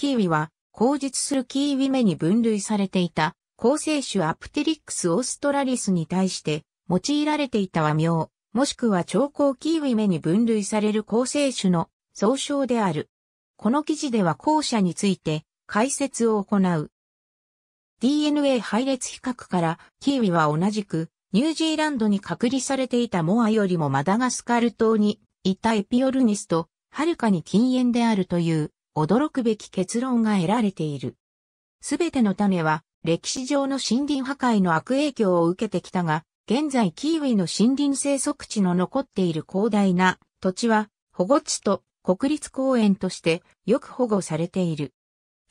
キーウィは、後述するキーウィ目に分類されていた、構成種アプテリックスオーストラリスに対して、用いられていた和名、もしくは長考キーウィ目に分類される構成種の総称である。この記事では後者について解説を行う。DNA 配列比較からキーウィは同じくニュージーランドに隔離されていたモアよりもマダガスカル島にいたエピオルニスとはるかに禁煙であるという驚くべき結論が得られている。すべての種は歴史上の森林破壊の悪影響を受けてきたが、現在キーウィの森林生息地の残っている広大な土地は保護地と国立公園としてよく保護されている。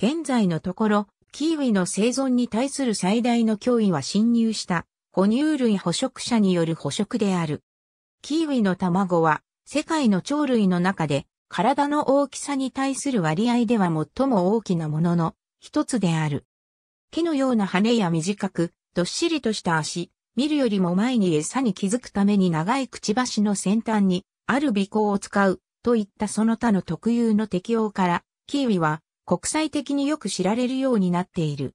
現在のところ、キーウィの生存に対する最大の脅威は侵入した哺乳類捕食者による捕食である。キーウィの卵は世界の鳥類の中で体の大きさに対する割合では最も大きなものの一つである。木のような羽や短く、どっしりとした足、見るよりも前に餌に気づくために長いくちばしの先端に、ある尾行を使う、といったその他の特有の適応から、キーウィは国際的によく知られるようになっている。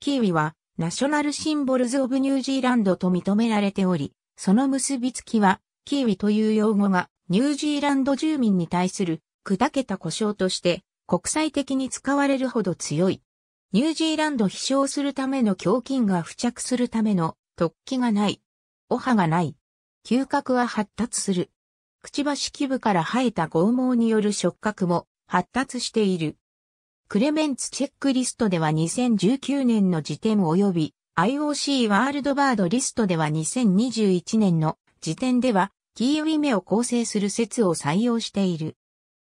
キーウィはナショナルシンボルズ・オブ・ニュージーランドと認められており、その結びつきはキーウィという用語がニュージーランド住民に対する砕けた故障として国際的に使われるほど強い。ニュージーランド飛翔するための胸筋が付着するための突起がない。お歯がない。嗅覚は発達する。くちばし基部から生えた剛毛による触覚も発達している。クレメンツチェックリストでは2019年の時点及び IOC ワールドバードリストでは2021年の時点ではキーウィメを構成する説を採用している。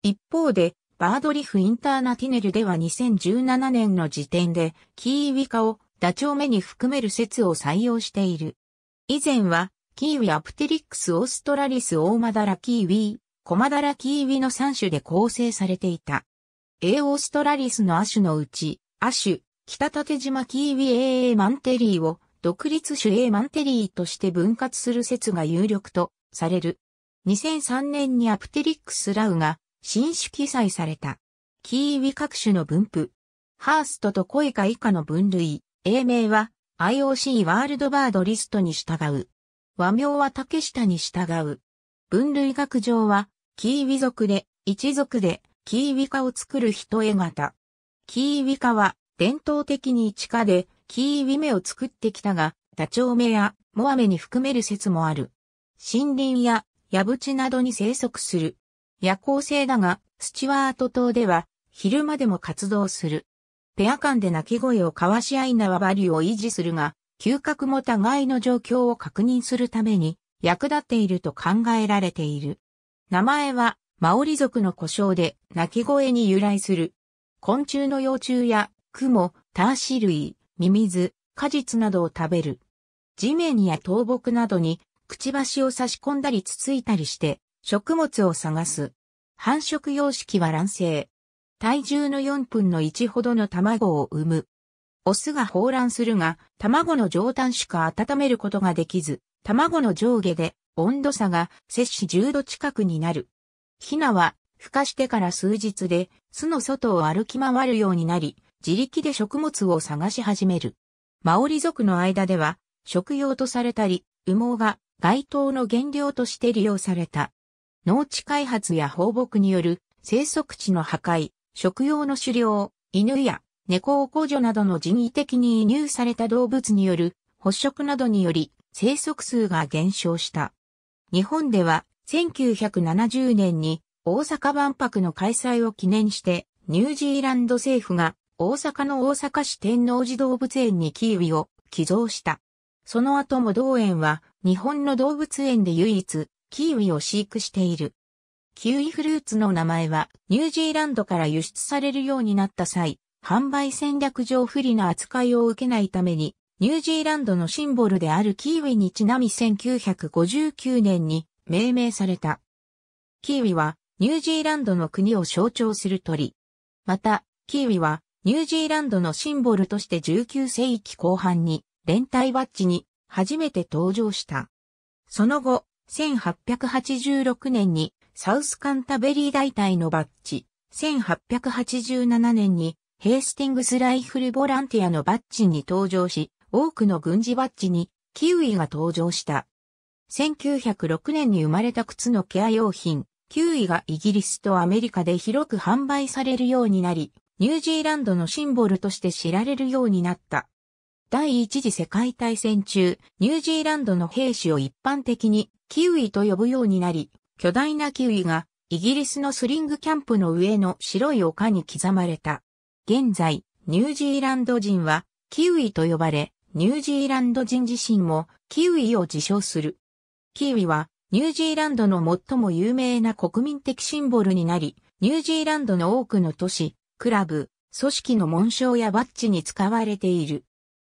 一方で、バードリフ・インターナティネルでは2017年の時点で、キーウィカをダチョウ目に含める説を採用している。以前は、キーウィアプテリックス・オーストラリス・オーマダラ・キーウィ、コマダラ・キーウィの3種で構成されていた。A オーストラリスの亜種のうち、亜種、北縦島キーウィ AA マンテリーを独立種 A マンテリーとして分割する説が有力とされる。2003年にアプテリックス・ラウが新種記載された。キーウィ各種の分布。ハーストとコイカ以下の分類。英名は IOC ワールドバードリストに従う。和名は竹下に従う。分類学上はキーウィ族で、一族でキーウィカを作る人絵型。キーウィカは伝統的に地下でキーウィ目を作ってきたが、ダチョウ目やモア目に含める説もある。森林や矢淵などに生息する。夜行性だが、スチュワート島では昼間でも活動する。ペア間で鳴き声を交わし合いなわ張りを維持するが、嗅覚も互いの状況を確認するために役立っていると考えられている。名前はマオリ族の故障で鳴き声に由来する。昆虫の幼虫やクモ、ターシ類、ミミズ、果実などを食べる。地面や倒木などにくちばしを差し込んだりつついたりして、食物を探す。繁殖様式は卵生。体重の4分の1ほどの卵を産む。オスが放卵するが、卵の上端しか温めることができず、卵の上下で温度差が摂氏10度近くになる。ヒナは、孵化してから数日で巣の外を歩き回るようになり、自力で食物を探し始める。マオリ族の間では、食用とされたり、羽毛が街灯の原料として利用された。農地開発や放牧による生息地の破壊、食用の狩猟、犬や猫を補除などの人為的に移入された動物による捕食などにより生息数が減少した。日本では1970年に大阪万博の開催を記念してニュージーランド政府が大阪の大阪市天王寺動物園にキーウィを寄贈した。その後も同園は日本の動物園で唯一、キウイを飼育している。キウイフルーツの名前は、ニュージーランドから輸出されるようになった際、販売戦略上不利な扱いを受けないために、ニュージーランドのシンボルであるキウイにちなみ1959年に命名された。キウイはニュージーランドの国を象徴する鳥。また、キウイはニュージーランドのシンボルとして19世紀後半に連帯バッジに初めて登場した。その後、1886年にサウスカンタベリー大隊のバッジ、1887年にヘースティングスライフルボランティアのバッジに登場し、多くの軍事バッジにキウイが登場した。1906年に生まれた靴のケア用品、キウイがイギリスとアメリカで広く販売されるようになり、ニュージーランドのシンボルとして知られるようになった。第一次世界大戦中、ニュージーランドの兵士を一般的にキウイと呼ぶようになり、巨大なキウイがイギリスのスリングキャンプの上の白い丘に刻まれた。現在、ニュージーランド人はキウイと呼ばれ、ニュージーランド人自身もキウイを自称する。キウイはニュージーランドの最も有名な国民的シンボルになり、ニュージーランドの多くの都市、クラブ、組織の紋章やバッジに使われている。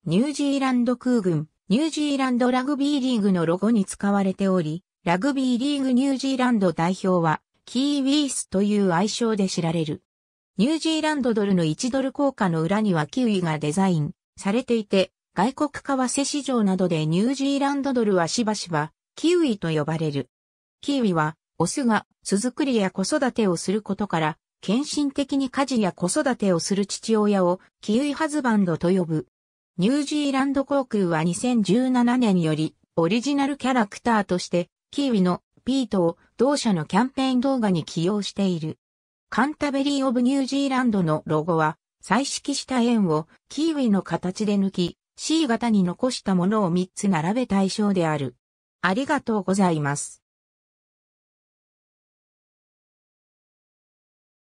ニュージーランド空軍、ニュージーランドラグビーリーグのロゴに使われており、ラグビーリーグニュージーランド代表は、キーウィースという愛称で知られる。ニュージーランドドルの1ドル硬貨の裏にはキウイがデザインされていて、外国為替市場などでニュージーランドドルはしばしばキウイと呼ばれる。キウイはオスが巣作りや子育てをすることから、献身的に家事や子育てをする父親をキウイハズバンドと呼ぶ。ニュージーランド航空は2017年よりオリジナルキャラクターとしてキーウィのピートを同社のキャンペーン動画に起用している。カンタベリー・オブ・ニュージーランドのロゴは彩色した円をキーウィの形で抜き C 型に残したものを3つ並べ対象である。ありがとうございます。